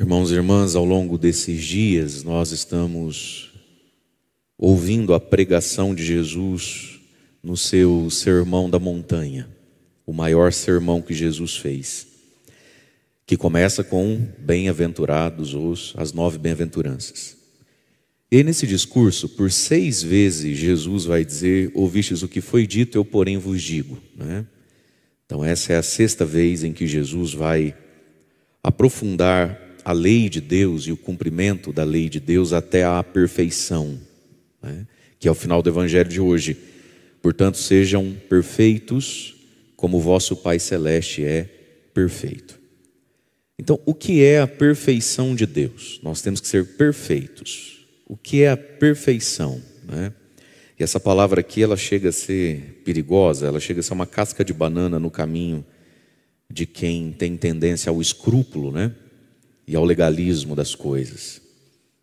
Irmãos e irmãs, ao longo desses dias nós estamos ouvindo a pregação de Jesus no seu sermão da montanha, o maior sermão que Jesus fez, que começa com bem-aventurados os as nove bem-aventuranças. E nesse discurso, por seis vezes Jesus vai dizer: "Ouvistes o que foi dito, eu porém vos digo", né? Então essa é a sexta vez em que Jesus vai aprofundar a lei de Deus e o cumprimento da lei de Deus até à perfeição, né? que é o final do Evangelho de hoje. Portanto, sejam perfeitos como o vosso Pai Celeste é perfeito. Então, o que é a perfeição de Deus? Nós temos que ser perfeitos. O que é a perfeição? Né? E essa palavra aqui, ela chega a ser perigosa, ela chega a ser uma casca de banana no caminho de quem tem tendência ao escrúpulo, né? e ao legalismo das coisas.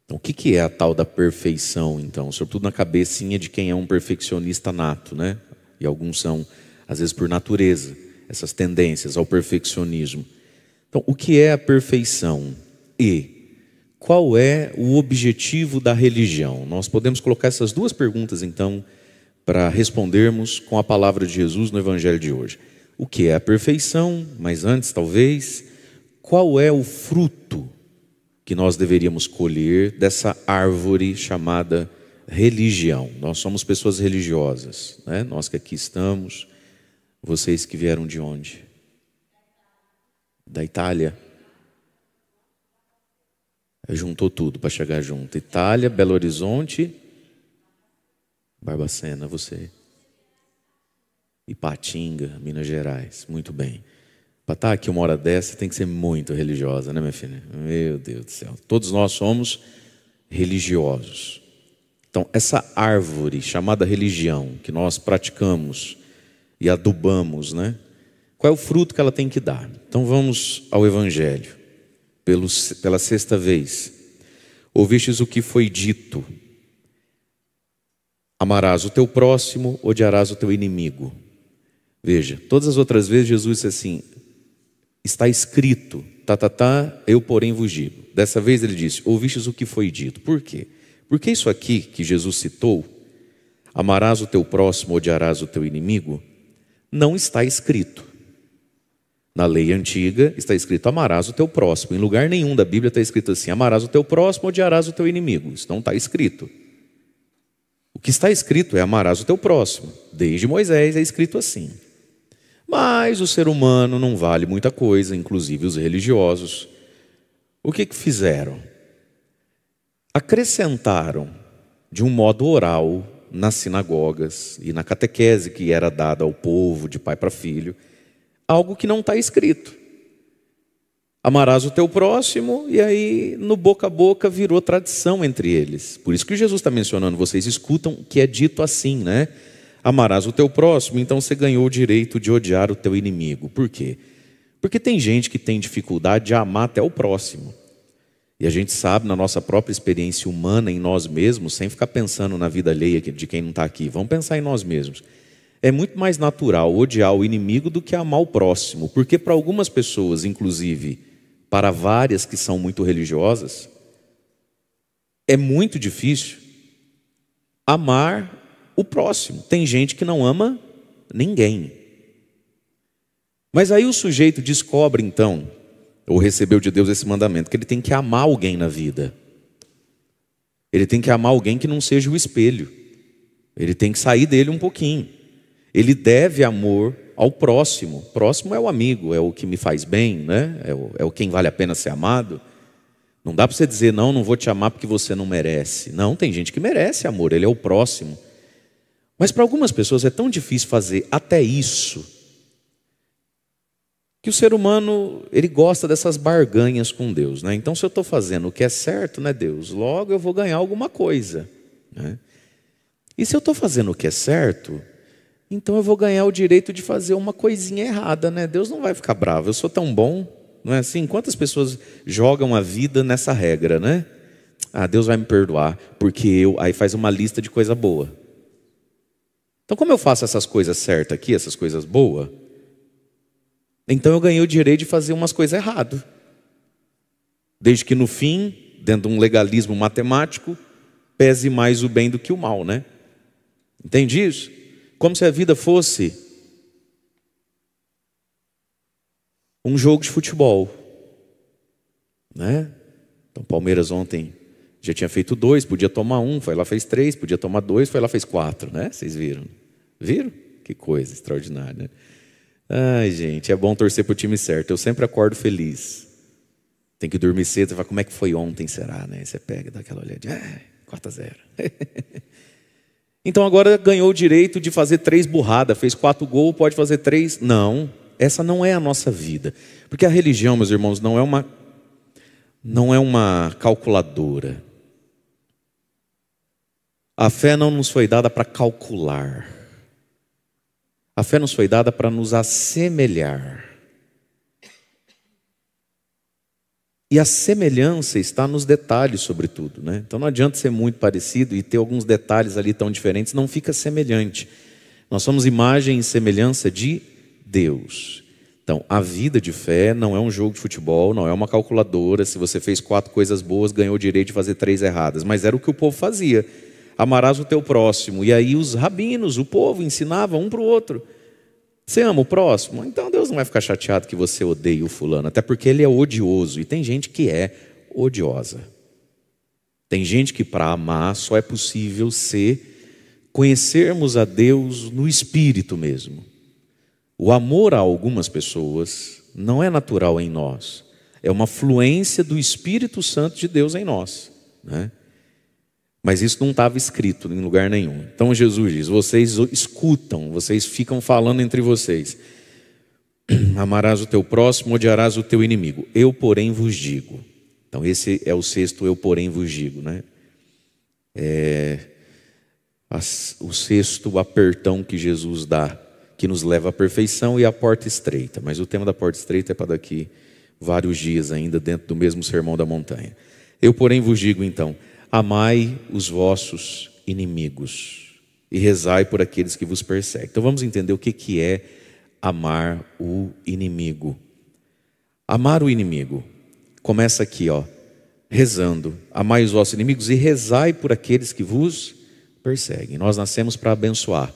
Então, o que, que é a tal da perfeição, então? Sobretudo na cabecinha de quem é um perfeccionista nato, né? E alguns são, às vezes por natureza, essas tendências ao perfeccionismo. Então, o que é a perfeição? E qual é o objetivo da religião? Nós podemos colocar essas duas perguntas, então, para respondermos com a palavra de Jesus no Evangelho de hoje. O que é a perfeição? Mas antes, talvez, qual é o fruto que nós deveríamos colher dessa árvore chamada religião. Nós somos pessoas religiosas, né? nós que aqui estamos, vocês que vieram de onde? Da Itália. Juntou tudo para chegar junto. Itália, Belo Horizonte, Barbacena, você. Ipatinga, Minas Gerais. Muito bem. Para estar tá aqui uma hora dessa, tem que ser muito religiosa, né, minha filha? Meu Deus do céu. Todos nós somos religiosos. Então, essa árvore chamada religião que nós praticamos e adubamos, né? Qual é o fruto que ela tem que dar? Então, vamos ao Evangelho, pela sexta vez. Ouvistes o que foi dito: amarás o teu próximo, odiarás o teu inimigo. Veja, todas as outras vezes Jesus disse assim: está escrito, tá, tá, tá, eu porém vos digo. Dessa vez ele disse, ouvistes o que foi dito. Por quê? Porque isso aqui que Jesus citou, amarás o teu próximo, odiarás o teu inimigo, não está escrito. Na lei antiga está escrito amarás o teu próximo. Em lugar nenhum da Bíblia está escrito assim, amarás o teu próximo, odiarás o teu inimigo. Isso não está escrito. O que está escrito é amarás o teu próximo. Desde Moisés é escrito assim. Mas o ser humano não vale muita coisa, inclusive os religiosos. O que, que fizeram? Acrescentaram, de um modo oral, nas sinagogas e na catequese que era dada ao povo, de pai para filho, algo que não está escrito. Amarás o teu próximo, e aí no boca a boca virou tradição entre eles. Por isso que Jesus está mencionando, vocês escutam que é dito assim, né? Amarás o teu próximo, então você ganhou o direito de odiar o teu inimigo. Por quê? Porque tem gente que tem dificuldade de amar até o próximo. E a gente sabe na nossa própria experiência humana, em nós mesmos, sem ficar pensando na vida alheia de quem não está aqui. Vamos pensar em nós mesmos. É muito mais natural odiar o inimigo do que amar o próximo, porque para algumas pessoas, inclusive para várias que são muito religiosas, é muito difícil amar o próximo. Tem gente que não ama ninguém. Mas aí o sujeito descobre então, ou recebeu de Deus esse mandamento, que ele tem que amar alguém na vida. Ele tem que amar alguém que não seja o espelho. Ele tem que sair dele um pouquinho. Ele deve amor ao próximo. Próximo é o amigo, é o que me faz bem, né? é, o, é o quem vale a pena ser amado. Não dá para você dizer, não, não vou te amar porque você não merece. Não, tem gente que merece amor, ele é o próximo. Mas para algumas pessoas é tão difícil fazer até isso que o ser humano ele gosta dessas barganhas com Deus, né? Então se eu estou fazendo o que é certo, né, Deus? Logo eu vou ganhar alguma coisa, né? E se eu estou fazendo o que é certo, então eu vou ganhar o direito de fazer uma coisinha errada, né? Deus não vai ficar bravo. Eu sou tão bom, não é assim? Quantas pessoas jogam a vida nessa regra, né? Ah, Deus vai me perdoar porque eu aí faz uma lista de coisa boa. Então, como eu faço essas coisas certas aqui, essas coisas boas, então eu ganhei o direito de fazer umas coisas erradas. Desde que no fim, dentro de um legalismo matemático, pese mais o bem do que o mal, né? Entende isso? Como se a vida fosse um jogo de futebol, né? Então, Palmeiras ontem já tinha feito dois, podia tomar um, foi lá fez três, podia tomar dois, foi lá fez quatro, né? Vocês viram? Viram? Que coisa extraordinária. Né? Ai, gente, é bom torcer para o time certo. Eu sempre acordo feliz. Tem que dormir cedo, e falar, como é que foi ontem, será? Né? Você pega, dá aquela olhadinha, é, ah, 4 a 0. então agora ganhou o direito de fazer três burradas, fez quatro gols, pode fazer três. Não, essa não é a nossa vida. Porque a religião, meus irmãos, não é uma, não é uma calculadora. A fé não nos foi dada para calcular. A fé nos foi dada para nos assemelhar. E a semelhança está nos detalhes, sobretudo. Né? Então não adianta ser muito parecido e ter alguns detalhes ali tão diferentes, não fica semelhante. Nós somos imagem e semelhança de Deus. Então, a vida de fé não é um jogo de futebol, não é uma calculadora. Se você fez quatro coisas boas, ganhou o direito de fazer três erradas. Mas era o que o povo fazia amarás o teu próximo. E aí os rabinos, o povo, ensinava um para o outro. Você ama o próximo? Então Deus não vai ficar chateado que você odeie o fulano, até porque ele é odioso. E tem gente que é odiosa. Tem gente que para amar só é possível ser conhecermos a Deus no espírito mesmo. O amor a algumas pessoas não é natural em nós, é uma fluência do Espírito Santo de Deus em nós, né? Mas isso não estava escrito em lugar nenhum. Então Jesus diz: vocês escutam, vocês ficam falando entre vocês. Amarás o teu próximo, odiarás o teu inimigo. Eu, porém, vos digo. Então, esse é o sexto, eu, porém, vos digo, né? É, o sexto apertão que Jesus dá, que nos leva à perfeição e à porta estreita. Mas o tema da porta estreita é para daqui vários dias ainda, dentro do mesmo sermão da montanha. Eu, porém, vos digo então: Amai os vossos inimigos e rezai por aqueles que vos perseguem. Então vamos entender o que, que é amar o inimigo. Amar o inimigo começa aqui, ó, rezando. Amai os vossos inimigos e rezai por aqueles que vos perseguem. Nós nascemos para abençoar,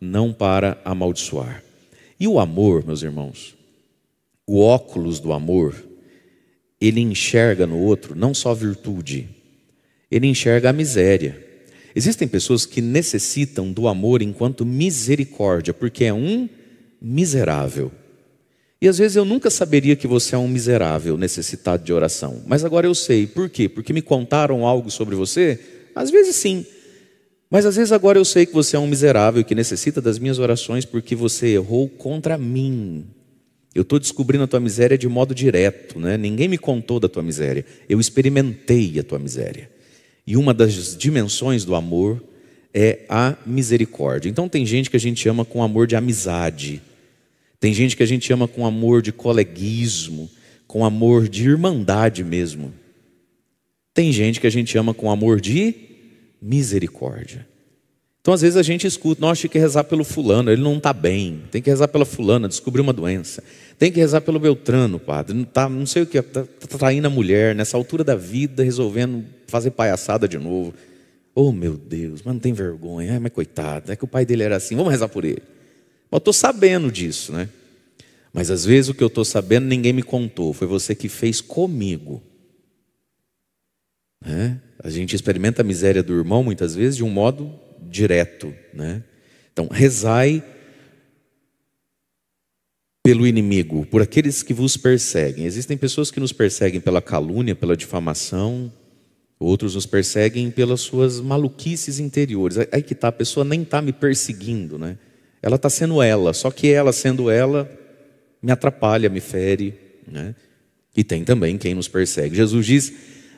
não para amaldiçoar. E o amor, meus irmãos, o óculos do amor, ele enxerga no outro não só virtude, ele enxerga a miséria. Existem pessoas que necessitam do amor enquanto misericórdia, porque é um miserável. E às vezes eu nunca saberia que você é um miserável necessitado de oração, mas agora eu sei. Por quê? Porque me contaram algo sobre você? Às vezes sim. Mas às vezes agora eu sei que você é um miserável que necessita das minhas orações porque você errou contra mim. Eu estou descobrindo a tua miséria de modo direto, né? Ninguém me contou da tua miséria. Eu experimentei a tua miséria. E uma das dimensões do amor é a misericórdia. Então tem gente que a gente ama com amor de amizade. Tem gente que a gente ama com amor de coleguismo, com amor de irmandade mesmo. Tem gente que a gente ama com amor de misericórdia. Então, às vezes a gente escuta, nós tem que rezar pelo fulano, ele não está bem, tem que rezar pela fulana, descobriu uma doença, tem que rezar pelo Beltrano, padre, não, tá, não sei o que, está tá traindo a mulher, nessa altura da vida, resolvendo fazer palhaçada de novo. Oh, meu Deus, mas não tem vergonha. Ai, mas coitado, é que o pai dele era assim, vamos rezar por ele. Mas eu estou sabendo disso, né? Mas às vezes o que eu estou sabendo ninguém me contou, foi você que fez comigo. Né? A gente experimenta a miséria do irmão muitas vezes de um modo direto. Né? Então, rezai pelo inimigo, por aqueles que vos perseguem. Existem pessoas que nos perseguem pela calúnia, pela difamação, Outros nos perseguem pelas suas maluquices interiores. Aí que tá, a pessoa nem tá me perseguindo, né? Ela tá sendo ela, só que ela sendo ela me atrapalha, me fere, né? E tem também quem nos persegue. Jesus diz: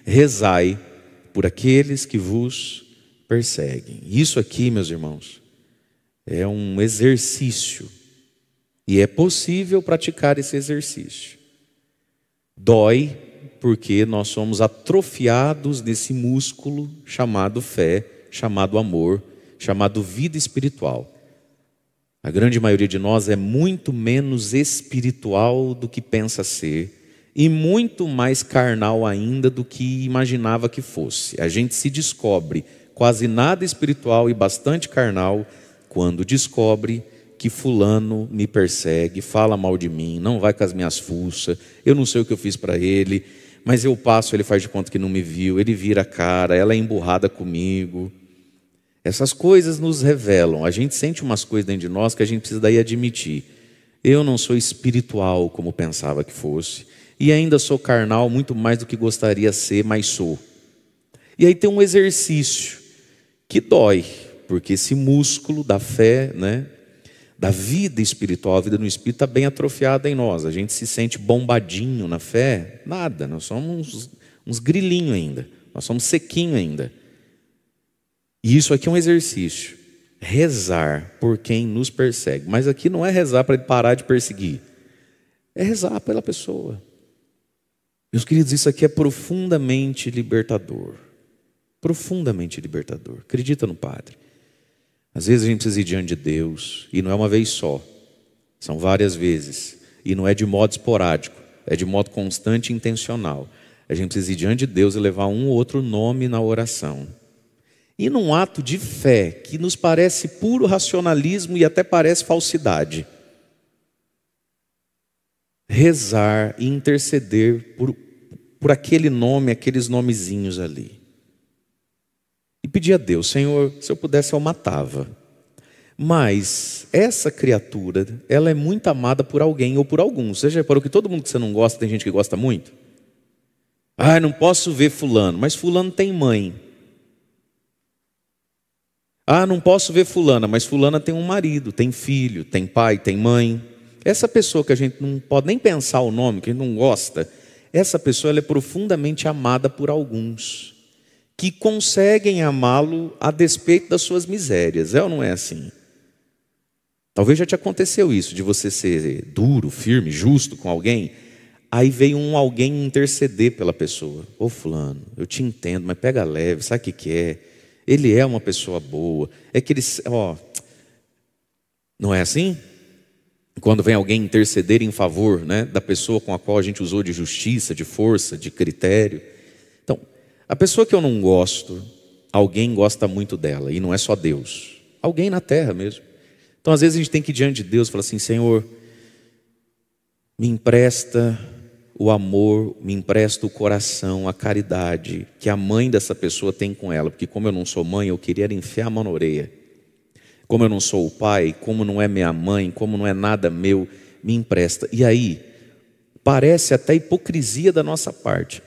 "Rezai por aqueles que vos perseguem". Isso aqui, meus irmãos, é um exercício. E é possível praticar esse exercício. Dói, porque nós somos atrofiados nesse músculo chamado fé, chamado amor, chamado vida espiritual. A grande maioria de nós é muito menos espiritual do que pensa ser e muito mais carnal ainda do que imaginava que fosse. A gente se descobre quase nada espiritual e bastante carnal quando descobre que fulano me persegue, fala mal de mim, não vai com as minhas fuças, eu não sei o que eu fiz para ele, mas eu passo, ele faz de conta que não me viu, ele vira a cara, ela é emburrada comigo. Essas coisas nos revelam. A gente sente umas coisas dentro de nós que a gente precisa daí admitir. Eu não sou espiritual como pensava que fosse, e ainda sou carnal muito mais do que gostaria ser, mas sou. E aí tem um exercício que dói, porque esse músculo da fé, né, da vida espiritual, a vida no espírito está bem atrofiada em nós. A gente se sente bombadinho na fé, nada, nós somos uns, uns grilinhos ainda, nós somos sequinho ainda. E isso aqui é um exercício. Rezar por quem nos persegue. Mas aqui não é rezar para ele parar de perseguir. É rezar pela pessoa. Meus queridos, isso aqui é profundamente libertador. Profundamente libertador. Acredita no Padre. Às vezes a gente precisa ir diante de Deus, e não é uma vez só, são várias vezes, e não é de modo esporádico, é de modo constante e intencional. A gente precisa ir diante de Deus e levar um ou outro nome na oração. E num ato de fé que nos parece puro racionalismo e até parece falsidade. Rezar e interceder por, por aquele nome, aqueles nomezinhos ali pedi a Deus, Senhor, se eu pudesse eu matava. Mas essa criatura, ela é muito amada por alguém ou por alguns. Você já reparou que todo mundo que você não gosta, tem gente que gosta muito? Ah, não posso ver fulano, mas fulano tem mãe. Ah, não posso ver fulana, mas fulana tem um marido, tem filho, tem pai, tem mãe. Essa pessoa que a gente não pode nem pensar o nome, que a gente não gosta, essa pessoa ela é profundamente amada por alguns que conseguem amá-lo a despeito das suas misérias. É ou não é assim? Talvez já te aconteceu isso, de você ser duro, firme, justo com alguém. Aí veio um alguém interceder pela pessoa. Ô oh, fulano, eu te entendo, mas pega leve, sabe o que, que é? Ele é uma pessoa boa. É que ele. Ó, não é assim? Quando vem alguém interceder em favor né, da pessoa com a qual a gente usou de justiça, de força, de critério. A pessoa que eu não gosto, alguém gosta muito dela, e não é só Deus, alguém na terra mesmo. Então, às vezes, a gente tem que ir diante de Deus e falar assim: Senhor, me empresta o amor, me empresta o coração, a caridade que a mãe dessa pessoa tem com ela, porque como eu não sou mãe, eu queria enfiar a mão na orelha. Como eu não sou o pai, como não é minha mãe, como não é nada meu, me empresta. E aí, parece até hipocrisia da nossa parte,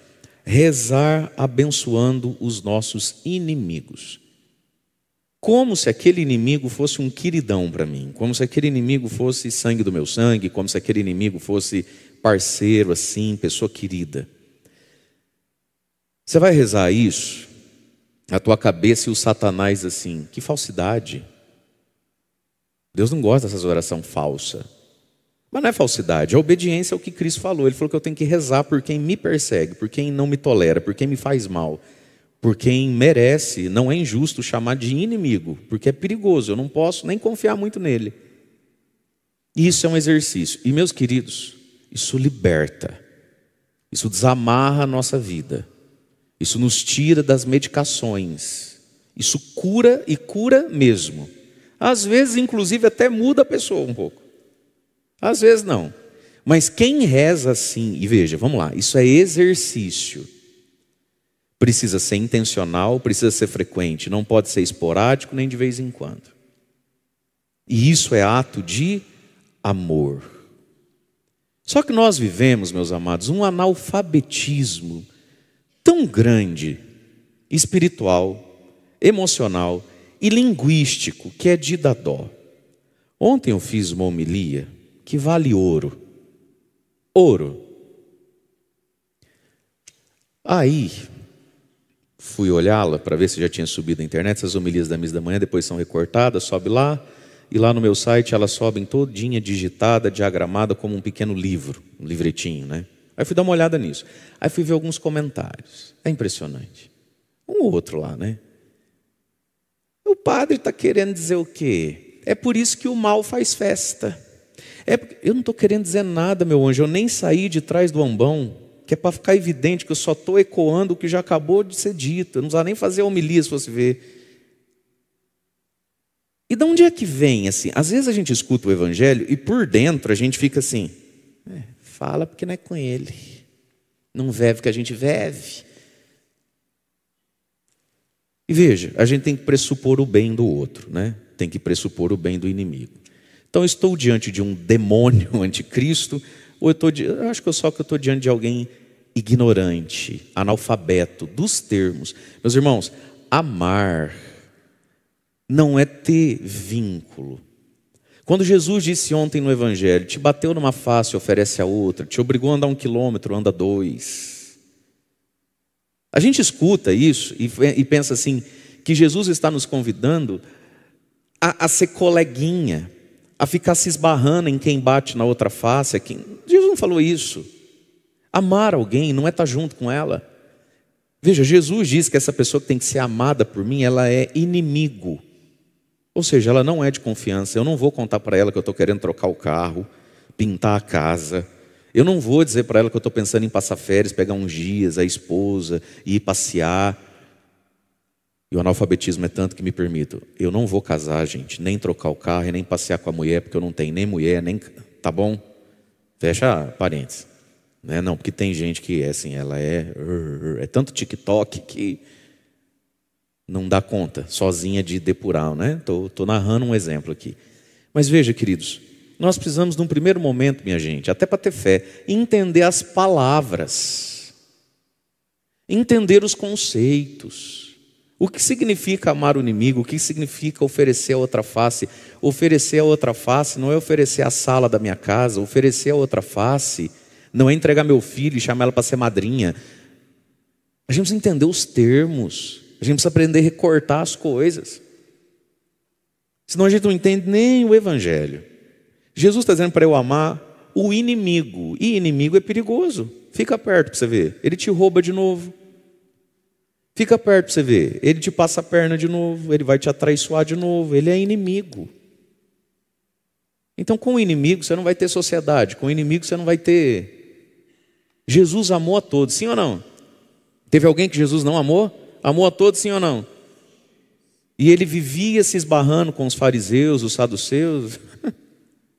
rezar abençoando os nossos inimigos. Como se aquele inimigo fosse um queridão para mim, como se aquele inimigo fosse sangue do meu sangue, como se aquele inimigo fosse parceiro assim, pessoa querida. Você vai rezar isso, a tua cabeça e o Satanás assim, que falsidade. Deus não gosta dessas orações falsas. Mas não é falsidade, é obediência ao que Cristo falou. Ele falou que eu tenho que rezar por quem me persegue, por quem não me tolera, por quem me faz mal, por quem merece. Não é injusto chamar de inimigo, porque é perigoso, eu não posso nem confiar muito nele. Isso é um exercício. E, meus queridos, isso liberta, isso desamarra a nossa vida, isso nos tira das medicações, isso cura e cura mesmo. Às vezes, inclusive, até muda a pessoa um pouco. Às vezes não. Mas quem reza assim, e veja, vamos lá, isso é exercício. Precisa ser intencional, precisa ser frequente, não pode ser esporádico nem de vez em quando. E isso é ato de amor. Só que nós vivemos, meus amados, um analfabetismo tão grande, espiritual, emocional e linguístico, que é de dar dó. Ontem eu fiz uma homilia que vale ouro. Ouro. Aí, fui olhá-la para ver se já tinha subido na internet. Essas homilias da missa da manhã depois são recortadas, sobe lá. E lá no meu site elas sobem todinha digitada, diagramada, como um pequeno livro, um livretinho, né? Aí fui dar uma olhada nisso. Aí fui ver alguns comentários. É impressionante. Um ou outro lá, né? O padre está querendo dizer o quê? É por isso que o mal faz festa. É, eu não estou querendo dizer nada, meu anjo, eu nem saí de trás do ambão, que é para ficar evidente que eu só estou ecoando o que já acabou de ser dito, eu não precisava nem fazer a homilia se fosse ver. E de onde é que vem assim? Às vezes a gente escuta o evangelho e por dentro a gente fica assim: é, fala porque não é com ele. Não veve que a gente veve. E veja, a gente tem que pressupor o bem do outro, né? Tem que pressupor o bem do inimigo. Então estou diante de um demônio anticristo, ou eu estou eu acho que eu só que eu estou diante de alguém ignorante, analfabeto dos termos. Meus irmãos, amar não é ter vínculo. Quando Jesus disse ontem no Evangelho, te bateu numa face, e oferece a outra, te obrigou a andar um quilômetro, anda dois. A gente escuta isso e, e pensa assim, que Jesus está nos convidando a, a ser coleguinha, a ficar se esbarrando em quem bate na outra face. É quem... Jesus não falou isso. Amar alguém não é estar junto com ela. Veja, Jesus diz que essa pessoa que tem que ser amada por mim, ela é inimigo. Ou seja, ela não é de confiança. Eu não vou contar para ela que eu estou querendo trocar o carro, pintar a casa. Eu não vou dizer para ela que eu estou pensando em passar férias, pegar uns dias, a esposa, ir passear. E o analfabetismo é tanto que me permito. Eu não vou casar, gente, nem trocar o carro, nem passear com a mulher, porque eu não tenho nem mulher, nem. Tá bom? Fecha parênteses. Né? Não, porque tem gente que é assim, ela é, é. É tanto TikTok que não dá conta sozinha de depurar, né? Tô, tô narrando um exemplo aqui. Mas veja, queridos, nós precisamos, num primeiro momento, minha gente, até para ter fé, entender as palavras, entender os conceitos. O que significa amar o inimigo? O que significa oferecer a outra face? Oferecer a outra face não é oferecer a sala da minha casa, oferecer a outra face não é entregar meu filho e chamar ela para ser madrinha. A gente precisa entender os termos, a gente precisa aprender a recortar as coisas. Senão a gente não entende nem o evangelho. Jesus está dizendo para eu amar o inimigo, e inimigo é perigoso. Fica perto para você ver, ele te rouba de novo Fica perto para você ver. Ele te passa a perna de novo, ele vai te atraiçoar de novo, ele é inimigo. Então, com o inimigo, você não vai ter sociedade, com o inimigo, você não vai ter. Jesus amou a todos, sim ou não? Teve alguém que Jesus não amou? Amou a todos, sim ou não? E ele vivia se esbarrando com os fariseus, os saduceus.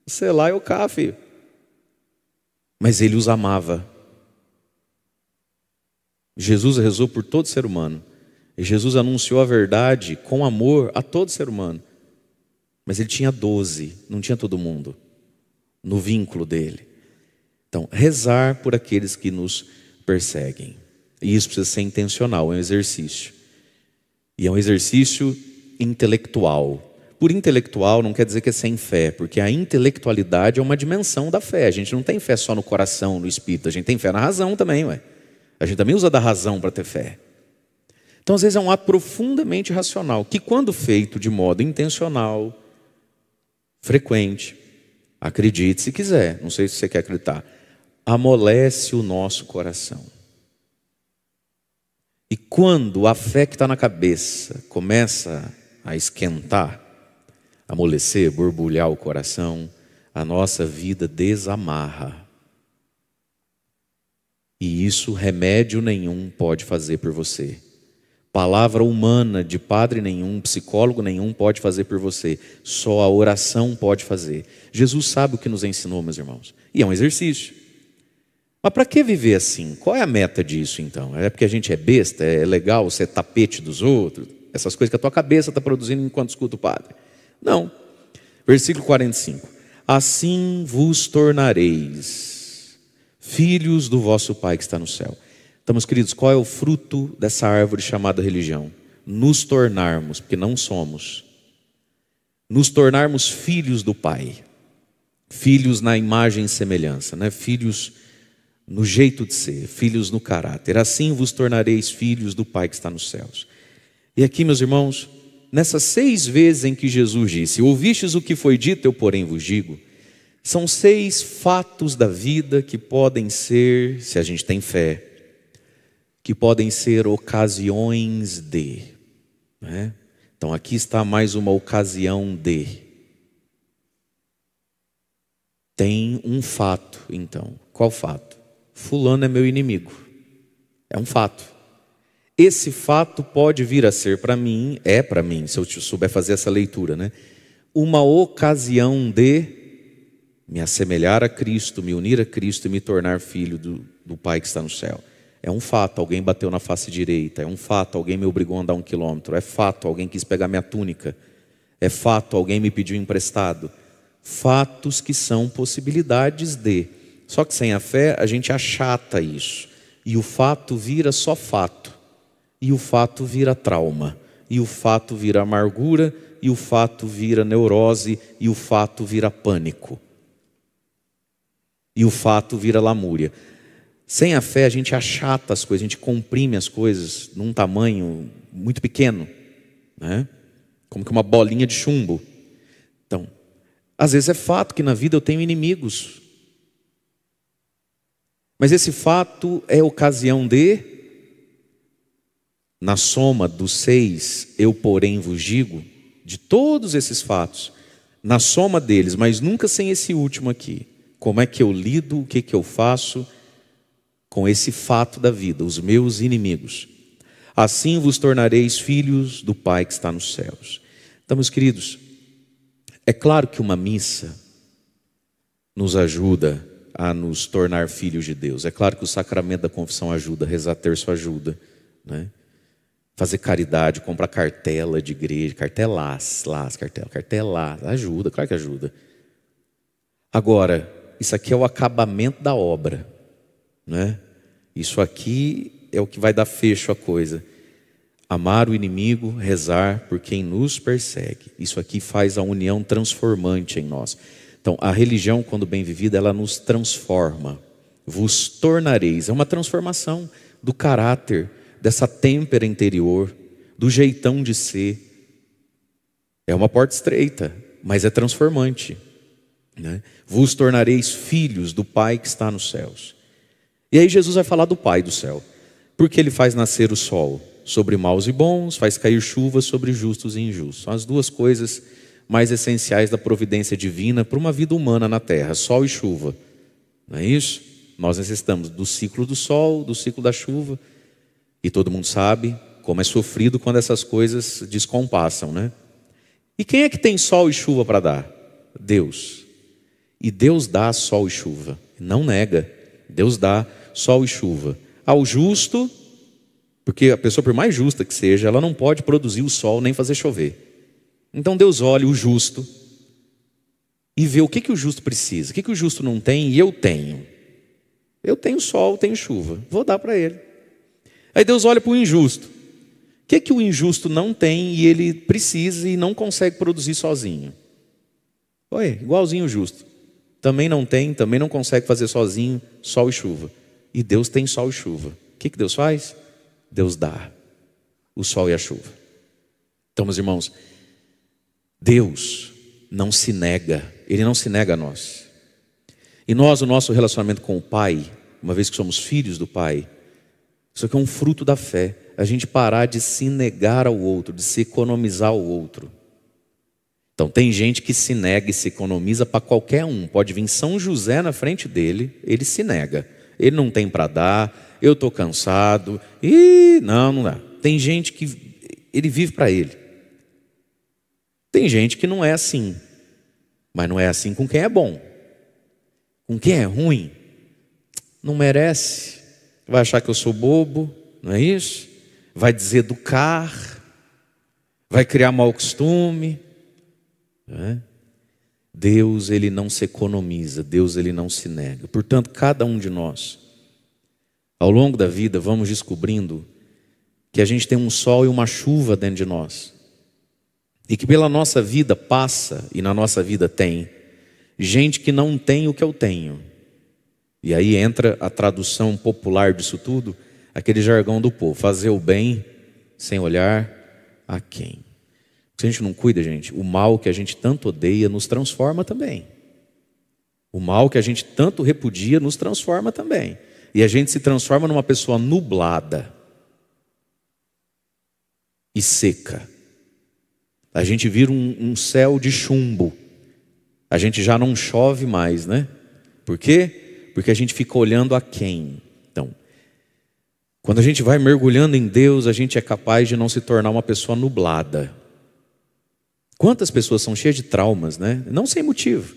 sei lá, eu é cá, filho. Mas ele os amava. Jesus rezou por todo ser humano. E Jesus anunciou a verdade com amor a todo ser humano. Mas ele tinha doze, não tinha todo mundo no vínculo dele. Então, rezar por aqueles que nos perseguem. E isso precisa ser intencional, é um exercício. E é um exercício intelectual. Por intelectual não quer dizer que é sem fé, porque a intelectualidade é uma dimensão da fé. A gente não tem fé só no coração, no espírito, a gente tem fé na razão também, ué. A gente também usa da razão para ter fé. Então, às vezes, é um ato profundamente racional, que, quando feito de modo intencional, frequente, acredite se quiser, não sei se você quer acreditar, amolece o nosso coração. E quando a fé que está na cabeça começa a esquentar, amolecer, borbulhar o coração, a nossa vida desamarra. E isso remédio nenhum pode fazer por você. Palavra humana de padre nenhum, psicólogo nenhum pode fazer por você. Só a oração pode fazer. Jesus sabe o que nos ensinou, meus irmãos. E é um exercício. Mas para que viver assim? Qual é a meta disso então? É porque a gente é besta? É legal ser tapete dos outros? Essas coisas que a tua cabeça está produzindo enquanto escuta o padre. Não. Versículo 45. Assim vos tornareis filhos do vosso Pai que está no céu. Então, meus queridos, qual é o fruto dessa árvore chamada religião? Nos tornarmos, porque não somos, nos tornarmos filhos do Pai, filhos na imagem e semelhança, né? filhos no jeito de ser, filhos no caráter. Assim vos tornareis filhos do Pai que está nos céus. E aqui, meus irmãos, nessas seis vezes em que Jesus disse: Ouvistes o que foi dito, eu porém vos digo, são seis fatos da vida que podem ser, se a gente tem fé, que podem ser ocasiões de. Né? Então aqui está mais uma ocasião de. Tem um fato, então. Qual fato? Fulano é meu inimigo. É um fato esse fato pode vir a ser para mim, é para mim, se eu souber fazer essa leitura, né? Uma ocasião de me assemelhar a Cristo, me unir a Cristo e me tornar filho do, do Pai que está no céu. É um fato, alguém bateu na face direita. É um fato, alguém me obrigou a andar um quilômetro. É fato, alguém quis pegar minha túnica. É fato, alguém me pediu emprestado. Fatos que são possibilidades de. Só que sem a fé, a gente achata isso. E o fato vira só fato. E o fato vira trauma. E o fato vira amargura. E o fato vira neurose. E o fato vira pânico e o fato vira lamúria. Sem a fé, a gente achata as coisas, a gente comprime as coisas num tamanho muito pequeno, né? como que uma bolinha de chumbo. Então, às vezes é fato que na vida eu tenho inimigos, mas esse fato é ocasião de, na soma dos seis, eu porém vos digo, de todos esses fatos, na soma deles, mas nunca sem esse último aqui, como é que eu lido, o que, que eu faço com esse fato da vida, os meus inimigos. Assim vos tornareis filhos do Pai que está nos céus. Então, meus queridos, é claro que uma missa nos ajuda a nos tornar filhos de Deus. É claro que o sacramento da confissão ajuda, rezar terço ajuda, né? Fazer caridade, comprar cartela de igreja, cartelas, las, cartela, cartelas, ajuda, claro que ajuda. Agora, isso aqui é o acabamento da obra, né? Isso aqui é o que vai dar fecho à coisa. Amar o inimigo, rezar por quem nos persegue. Isso aqui faz a união transformante em nós. Então, a religião, quando bem vivida, ela nos transforma. Vos tornareis. É uma transformação do caráter, dessa têmpera interior, do jeitão de ser. É uma porta estreita, mas é transformante. Né? Vos tornareis filhos do Pai que está nos céus. E aí Jesus vai falar do Pai do céu. Porque ele faz nascer o sol sobre maus e bons, faz cair chuva sobre justos e injustos. São as duas coisas mais essenciais da providência divina para uma vida humana na terra: sol e chuva. Não é isso? Nós necessitamos do ciclo do sol, do ciclo da chuva. E todo mundo sabe como é sofrido quando essas coisas descompassam, né? E quem é que tem sol e chuva para dar? Deus. E Deus dá sol e chuva, não nega. Deus dá sol e chuva. Ao justo, porque a pessoa, por mais justa que seja, ela não pode produzir o sol nem fazer chover. Então Deus olha o justo e vê o que, que o justo precisa, o que, que o justo não tem e eu tenho. Eu tenho sol, tenho chuva, vou dar para ele. Aí Deus olha para o injusto. O que, que o injusto não tem e ele precisa e não consegue produzir sozinho? Oi, igualzinho o justo também não tem, também não consegue fazer sozinho sol e chuva. E Deus tem sol e chuva. O que, que Deus faz? Deus dá o sol e a chuva. Então, meus irmãos, Deus não se nega, Ele não se nega a nós. E nós, o nosso relacionamento com o Pai, uma vez que somos filhos do Pai, isso aqui é um fruto da fé. A gente parar de se negar ao outro, de se economizar ao outro. Então tem gente que se nega e se economiza para qualquer um. Pode vir São José na frente dele, ele se nega. Ele não tem para dar, eu estou cansado. E não, não dá. Tem gente que ele vive para ele. Tem gente que não é assim. Mas não é assim com quem é bom. Com quem é ruim, não merece. Vai achar que eu sou bobo, não é isso? Vai deseducar, vai criar mau costume. Né? Deus ele não se economiza, Deus ele não se nega. Portanto, cada um de nós, ao longo da vida, vamos descobrindo que a gente tem um sol e uma chuva dentro de nós. E que pela nossa vida passa, e na nossa vida tem, gente que não tem o que eu tenho. E aí entra a tradução popular disso tudo, aquele jargão do povo: fazer o bem sem olhar a quem. Se a gente não cuida, gente, o mal que a gente tanto odeia nos transforma também. O mal que a gente tanto repudia nos transforma também. E a gente se transforma numa pessoa nublada e seca. A gente vira um, um céu de chumbo. A gente já não chove mais, né? Por quê? Porque a gente fica olhando a quem. Então, quando a gente vai mergulhando em Deus, a gente é capaz de não se tornar uma pessoa nublada Quantas pessoas são cheias de traumas, né? Não sem motivo.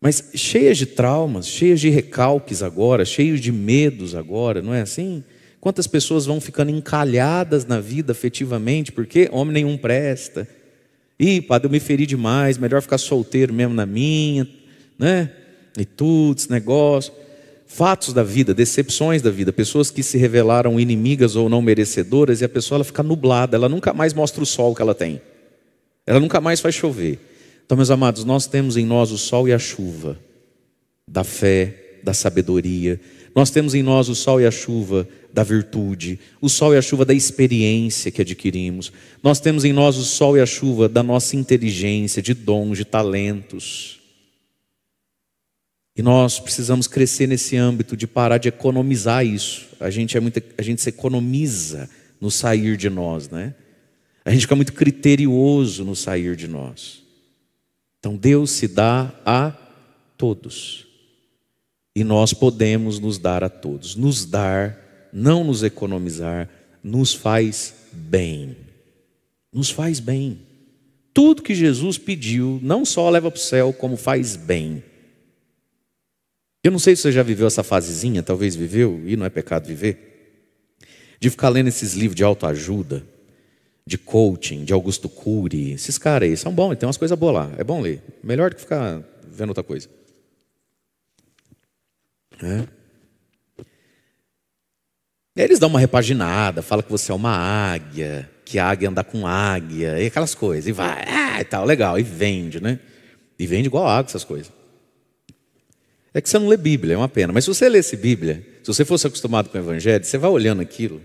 Mas cheias de traumas, cheias de recalques agora, cheios de medos agora, não é assim? Quantas pessoas vão ficando encalhadas na vida afetivamente, porque homem nenhum presta. Ih, padre, eu me feri demais, melhor ficar solteiro mesmo na minha, né? E tudo, esse negócio. Fatos da vida, decepções da vida, pessoas que se revelaram inimigas ou não merecedoras, e a pessoa ela fica nublada, ela nunca mais mostra o sol que ela tem. Ela nunca mais vai chover. Então, meus amados, nós temos em nós o sol e a chuva da fé, da sabedoria. Nós temos em nós o sol e a chuva da virtude, o sol e a chuva da experiência que adquirimos. Nós temos em nós o sol e a chuva da nossa inteligência, de dons, de talentos. E nós precisamos crescer nesse âmbito de parar de economizar isso. A gente é muito, a gente se economiza no sair de nós, né? A gente fica muito criterioso no sair de nós. Então Deus se dá a todos. E nós podemos nos dar a todos. Nos dar, não nos economizar, nos faz bem. Nos faz bem. Tudo que Jesus pediu, não só leva para o céu, como faz bem. Eu não sei se você já viveu essa fasezinha, talvez viveu, e não é pecado viver, de ficar lendo esses livros de autoajuda de coaching, de Augusto Cury. Esses caras aí são bons, tem umas coisas boas lá. É bom ler. Melhor do que ficar vendo outra coisa. É. Eles dão uma repaginada, fala que você é uma águia, que a águia anda com águia, e aquelas coisas, e vai, ah, e tal, legal, e vende, né? E vende igual água essas coisas. É que você não lê Bíblia, é uma pena. Mas se você lesse Bíblia, se você fosse acostumado com o Evangelho, você vai olhando aquilo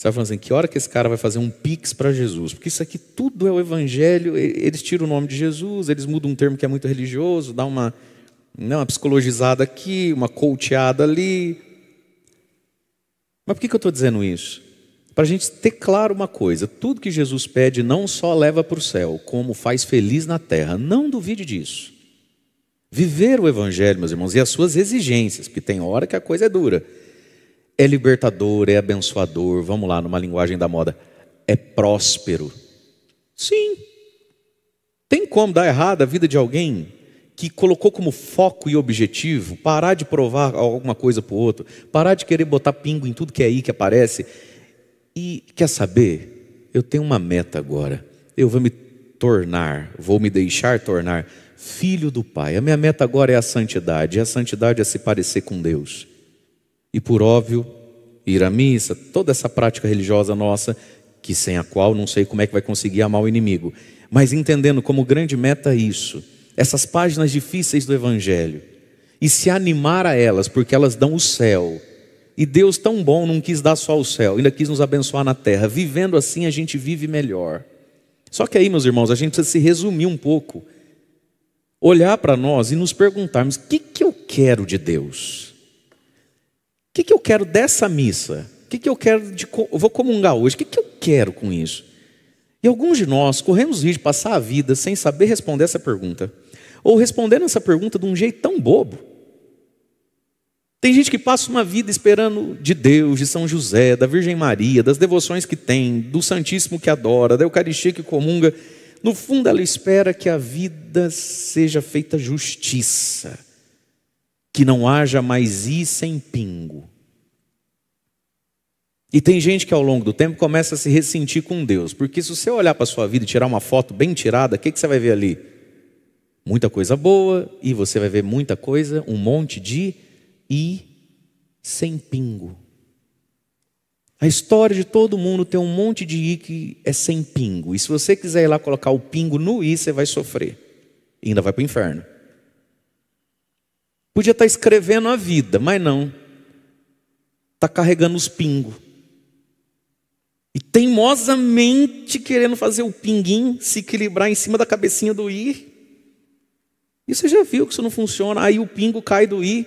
você vai falando assim, que hora que esse cara vai fazer um pix para Jesus? Porque isso aqui tudo é o evangelho, eles tiram o nome de Jesus, eles mudam um termo que é muito religioso, dá uma, não, né, uma psicologizada aqui, uma coacheada ali. Mas por que, que eu estou dizendo isso? Para a gente ter claro uma coisa, tudo que Jesus pede não só leva para o céu, como faz feliz na terra. Não duvide disso. Viver o evangelho, meus irmãos, e as suas exigências, porque tem hora que a coisa é dura é libertador, é abençoador, vamos lá, numa linguagem da moda, é próspero. Sim. Tem como dar errado a vida de alguém que colocou como foco e objetivo parar de provar alguma coisa para o outro, parar de querer botar pingo em tudo que é aí que aparece e quer saber? Eu tenho uma meta agora. Eu vou me tornar, vou me deixar tornar filho do Pai. A minha meta agora é a santidade. E a santidade é se parecer com Deus e, por óbvio, ir à missa, toda essa prática religiosa nossa, que sem a qual não sei como é que vai conseguir amar o inimigo. Mas entendendo como grande meta isso, essas páginas difíceis do Evangelho, e se animar a elas, porque elas dão o céu. E Deus, tão bom, não quis dar só o céu, ainda quis nos abençoar na terra. Vivendo assim, a gente vive melhor. Só que aí, meus irmãos, a gente precisa se resumir um pouco, olhar para nós e nos perguntarmos: o que, que eu quero de Deus? que, que eu quero dessa missa? O que, que eu quero de. Eu vou comungar hoje? O que, que eu quero com isso? E alguns de nós corremos o risco de passar a vida sem saber responder essa pergunta. Ou respondendo essa pergunta de um jeito tão bobo. Tem gente que passa uma vida esperando de Deus, de São José, da Virgem Maria, das devoções que tem, do Santíssimo que adora, da Eucaristia que comunga. No fundo, ela espera que a vida seja feita justiça que não haja mais i sem pingo. E tem gente que ao longo do tempo começa a se ressentir com Deus, porque se você olhar para a sua vida e tirar uma foto bem tirada, o que, que você vai ver ali? Muita coisa boa e você vai ver muita coisa, um monte de i sem pingo. A história de todo mundo tem um monte de i que é sem pingo. E se você quiser ir lá colocar o pingo no i, você vai sofrer. E ainda vai para o inferno. Podia estar tá escrevendo a vida, mas não. Está carregando os pingos. E teimosamente querendo fazer o pinguim se equilibrar em cima da cabecinha do i. E você já viu que isso não funciona. Aí o pingo cai do i.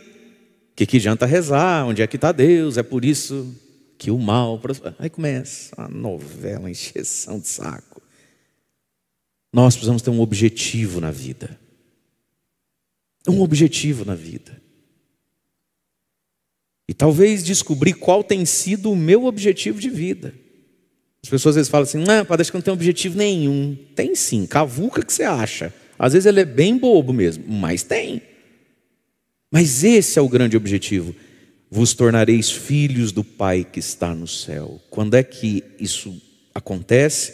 Que que adianta rezar? Onde é que está Deus? É por isso que o mal. Aí começa a novela, a encheção de saco. Nós precisamos ter um objetivo na vida. É um objetivo na vida. E talvez descobrir qual tem sido o meu objetivo de vida. As pessoas às vezes falam assim: não, parece que não tem objetivo nenhum. Tem sim, cavuca que você acha. Às vezes ele é bem bobo mesmo, mas tem. Mas esse é o grande objetivo. Vos tornareis filhos do Pai que está no céu. Quando é que isso acontece?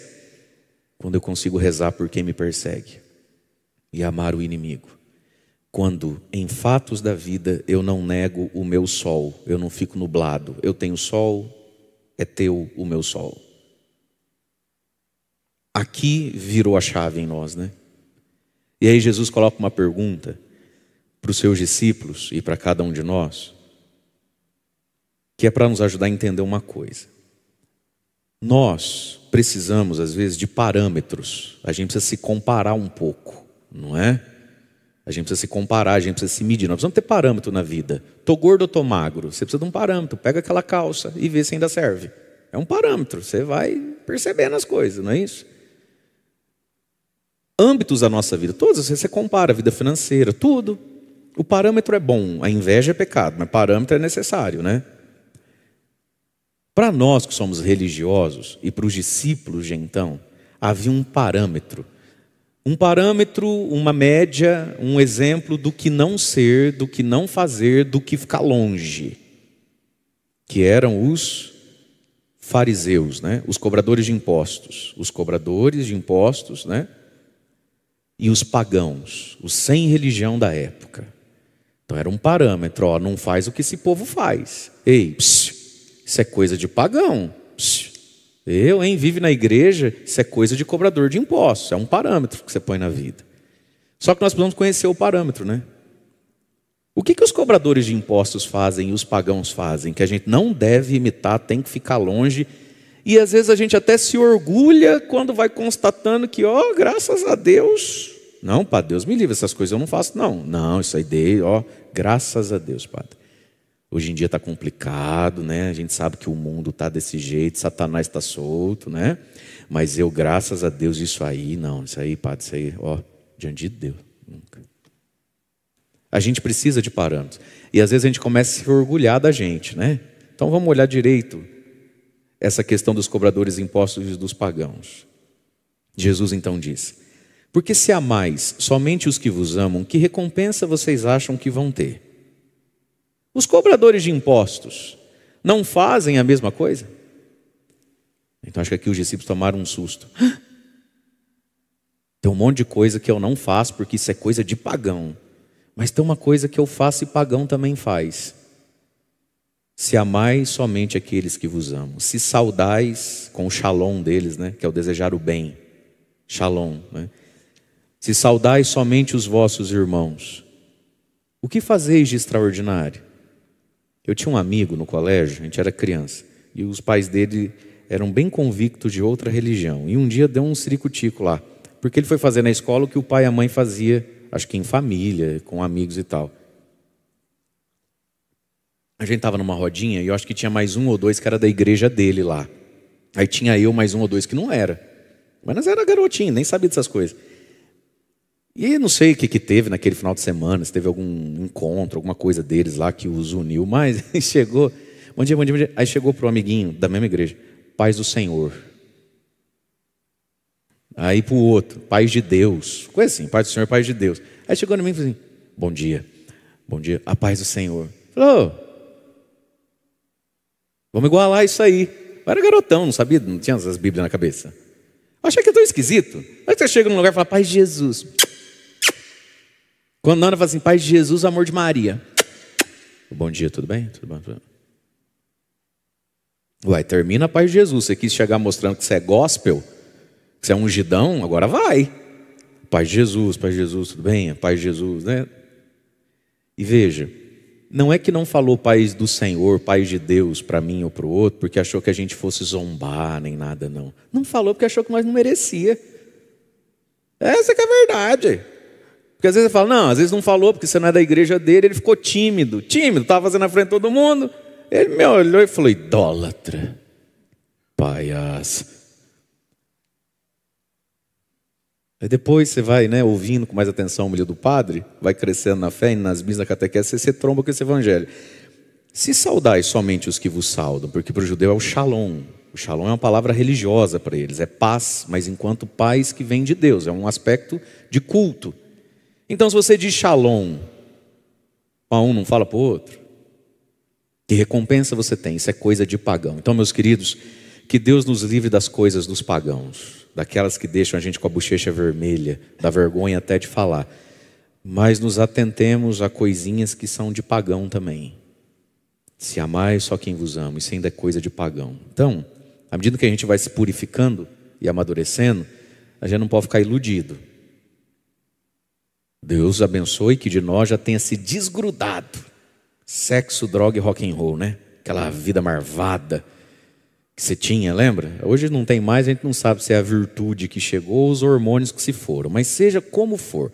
Quando eu consigo rezar por quem me persegue e amar o inimigo. Quando em fatos da vida eu não nego o meu sol, eu não fico nublado, eu tenho sol, é teu o meu sol. Aqui virou a chave em nós, né? E aí Jesus coloca uma pergunta para os seus discípulos e para cada um de nós, que é para nos ajudar a entender uma coisa. Nós precisamos, às vezes, de parâmetros, a gente precisa se comparar um pouco, não é? A gente precisa se comparar, a gente precisa se medir. Nós precisamos ter parâmetro na vida. Tô gordo ou tô magro? Você precisa de um parâmetro. Pega aquela calça e vê se ainda serve. É um parâmetro. Você vai percebendo as coisas, não é isso? Âmbitos da nossa vida, todos você compara, a vida financeira, tudo. O parâmetro é bom, a inveja é pecado, mas parâmetro é necessário, né? Para nós que somos religiosos e para os discípulos de então, havia um parâmetro um parâmetro, uma média, um exemplo do que não ser, do que não fazer, do que ficar longe, que eram os fariseus, né? Os cobradores de impostos, os cobradores de impostos, né? E os pagãos, os sem religião da época. Então era um parâmetro, ó, não faz o que esse povo faz. Ei, psiu, isso é coisa de pagão. Eu, hein, vive na igreja, isso é coisa de cobrador de impostos, é um parâmetro que você põe na vida. Só que nós precisamos conhecer o parâmetro, né? O que, que os cobradores de impostos fazem e os pagãos fazem, que a gente não deve imitar, tem que ficar longe. E às vezes a gente até se orgulha quando vai constatando que, ó, oh, graças a Deus. Não, Padre, Deus me livre, essas coisas eu não faço, não. Não, isso aí dei, ó, graças a Deus, Padre. Hoje em dia está complicado, né? A gente sabe que o mundo está desse jeito, Satanás está solto, né? Mas eu, graças a Deus, isso aí, não, isso aí, padre, isso aí, ó, diante de Deus, nunca. A gente precisa de parâmetros. E às vezes a gente começa a se orgulhar da gente, né? Então vamos olhar direito essa questão dos cobradores de impostos e dos pagãos. Jesus então diz: Porque se amais somente os que vos amam, que recompensa vocês acham que vão ter? Os cobradores de impostos não fazem a mesma coisa? Então acho que aqui os discípulos tomaram um susto. Tem um monte de coisa que eu não faço porque isso é coisa de pagão. Mas tem uma coisa que eu faço e pagão também faz. Se amais somente aqueles que vos amam, se saudais com o shalom deles, né, que é o desejar o bem, shalom, né? se saudais somente os vossos irmãos, o que fazeis de extraordinário? Eu tinha um amigo no colégio, a gente era criança, e os pais dele eram bem convictos de outra religião. E um dia deu um ciricutico lá, porque ele foi fazer na escola o que o pai e a mãe fazia, acho que em família, com amigos e tal. A gente estava numa rodinha e eu acho que tinha mais um ou dois que era da igreja dele lá. Aí tinha eu mais um ou dois que não era. Mas era garotinho, nem sabia dessas coisas. E não sei o que, que teve naquele final de semana, se teve algum encontro, alguma coisa deles lá que os uniu, mas chegou, bom dia, bom dia, bom dia. Aí chegou para o amiguinho da mesma igreja, paz do Senhor. Aí para o outro, paz de Deus. Coisa assim, paz do Senhor, paz de Deus. Aí chegou no mim e falou assim: bom dia, bom dia, a paz do Senhor. Falou, vamos igualar isso aí. Eu era garotão, não sabia, não tinha as Bíblias na cabeça. Eu achei que é estou esquisito. Aí você chega num lugar e fala, paz de Jesus. Quando Ana fala assim, Pai de Jesus, amor de Maria. Bom dia, tudo bem? Tudo bom? Tudo bem? Uai, termina a paz de Jesus. Você quis chegar mostrando que você é gospel, que você é ungidão, agora vai. Paz de Jesus, paz de Jesus, tudo bem? Paz de Jesus, né? E veja, não é que não falou paz do Senhor, paz de Deus para mim ou para o outro, porque achou que a gente fosse zombar nem nada, não. Não falou porque achou que nós não merecia. Essa é a verdade. Porque às vezes você fala, não, às vezes não falou porque você não é da igreja dele, ele ficou tímido, tímido, estava fazendo na frente de todo mundo. Ele me olhou e falou, idólatra, palhaço. Aí depois você vai né, ouvindo com mais atenção a mulher do padre, vai crescendo na fé e nas missas da catequese, você, se tromba com esse evangelho. Se saudais somente os que vos saudam, porque para o judeu é o shalom. O shalom é uma palavra religiosa para eles, é paz, mas enquanto paz que vem de Deus, é um aspecto de culto. Então, se você diz shalom, para um não fala para o outro, que recompensa você tem? Isso é coisa de pagão. Então, meus queridos, que Deus nos livre das coisas dos pagãos, daquelas que deixam a gente com a bochecha vermelha, da vergonha até de falar. Mas nos atentemos a coisinhas que são de pagão também. Se amais é só quem vos ama, isso ainda é coisa de pagão. Então, à medida que a gente vai se purificando e amadurecendo, a gente não pode ficar iludido. Deus abençoe que de nós já tenha se desgrudado. Sexo, droga e rock and roll, né? Aquela vida marvada que você tinha, lembra? Hoje não tem mais, a gente não sabe se é a virtude que chegou ou os hormônios que se foram, mas seja como for,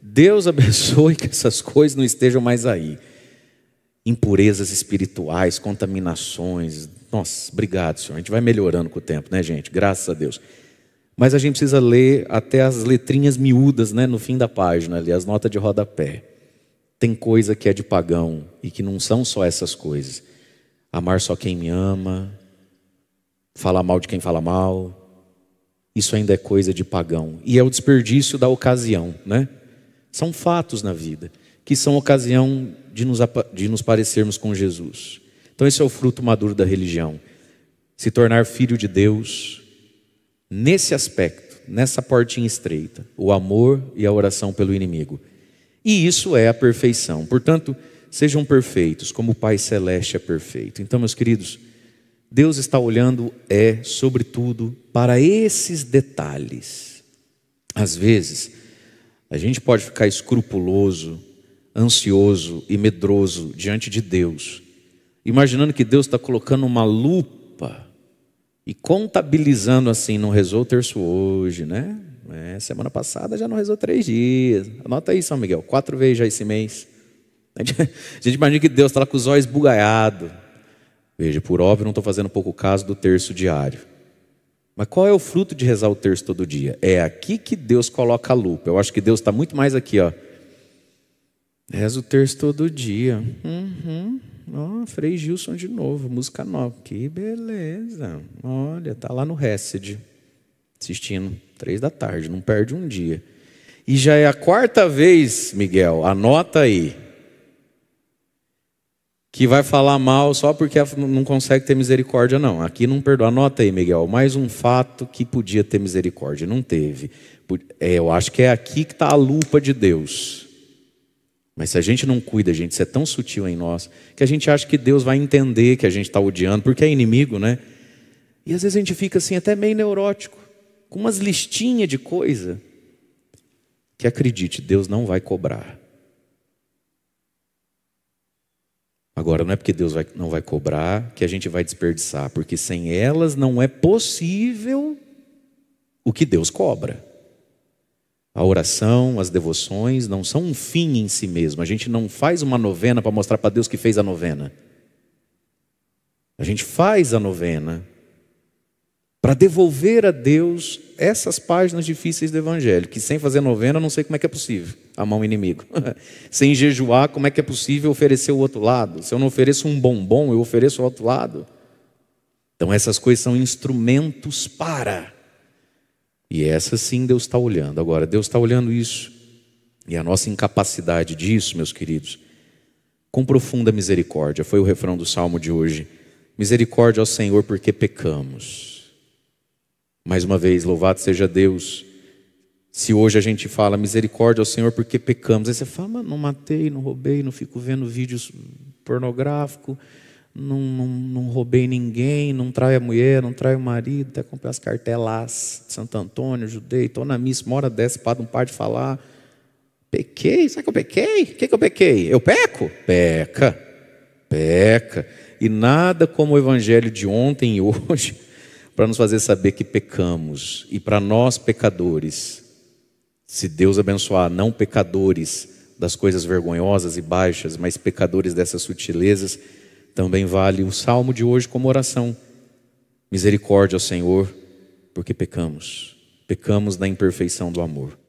Deus abençoe que essas coisas não estejam mais aí. Impurezas espirituais, contaminações. Nossa, obrigado, Senhor. A gente vai melhorando com o tempo, né, gente? Graças a Deus mas a gente precisa ler até as letrinhas miúdas, né, no fim da página ali, as notas de rodapé. Tem coisa que é de pagão e que não são só essas coisas. Amar só quem me ama, falar mal de quem fala mal, isso ainda é coisa de pagão. E é o desperdício da ocasião, né? São fatos na vida que são ocasião de nos, de nos parecermos com Jesus. Então, esse é o fruto maduro da religião: se tornar filho de Deus nesse aspecto, nessa portinha estreita, o amor e a oração pelo inimigo. E isso é a perfeição. Portanto, sejam perfeitos, como o Pai Celeste é perfeito. Então, meus queridos, Deus está olhando, é, sobretudo, para esses detalhes. Às vezes, a gente pode ficar escrupuloso, ansioso e medroso diante de Deus, imaginando que Deus está colocando uma lupa e contabilizando assim, não rezou o terço hoje, né? É, semana passada já não rezou três dias. Anota aí, São Miguel, quatro vezes já esse mês. A gente, a gente imagina que Deus está lá com os olhos bugaiados. Veja, por óbvio, não estou fazendo pouco caso do terço diário. Mas qual é o fruto de rezar o terço todo dia? É aqui que Deus coloca a lupa. Eu acho que Deus está muito mais aqui, ó. Reza o terço todo dia. Uhum. Oh, Frei Gilson de novo, música nova. Que beleza. Olha, tá lá no Hesed, assistindo, três da tarde, não perde um dia. E já é a quarta vez, Miguel, anota aí, que vai falar mal só porque não consegue ter misericórdia, não. Aqui não perdoa. Anota aí, Miguel, mais um fato que podia ter misericórdia, não teve. É, eu acho que é aqui que está a lupa de Deus. Mas se a gente não cuida, gente, isso é tão sutil em nós, que a gente acha que Deus vai entender que a gente está odiando, porque é inimigo, né? E às vezes a gente fica assim, até meio neurótico, com umas listinhas de coisa, que acredite, Deus não vai cobrar. Agora, não é porque Deus vai, não vai cobrar que a gente vai desperdiçar, porque sem elas não é possível o que Deus cobra. A oração, as devoções não são um fim em si mesmo. A gente não faz uma novena para mostrar para Deus que fez a novena. A gente faz a novena para devolver a Deus essas páginas difíceis do Evangelho, que sem fazer novena eu não sei como é que é possível a mão inimigo. sem jejuar, como é que é possível oferecer o outro lado? Se eu não ofereço um bombom, eu ofereço o outro lado. Então essas coisas são instrumentos para. E essa sim Deus está olhando. Agora, Deus está olhando isso. E a nossa incapacidade disso, meus queridos, com profunda misericórdia, foi o refrão do salmo de hoje. Misericórdia ao Senhor, porque pecamos. Mais uma vez, louvado seja Deus. Se hoje a gente fala misericórdia ao Senhor porque pecamos, aí você fala, mas não matei, não roubei, não fico vendo vídeos pornográficos, não, não, não roubei ninguém, não trai a mulher, não trai o marido, até comprei as cartelas de Santo Antônio, judei, estou na missa, uma hora dessa, para não par de falar. Pequei, sabe que eu pequei? O que, que eu pequei? Eu peco? Peca, peca. E nada como o evangelho de ontem e hoje para nos fazer saber que pecamos. E para nós, pecadores, se Deus abençoar não pecadores das coisas vergonhosas e baixas, mas pecadores dessas sutilezas, também vale o salmo de hoje como oração. Misericórdia ao Senhor, porque pecamos. Pecamos na imperfeição do amor.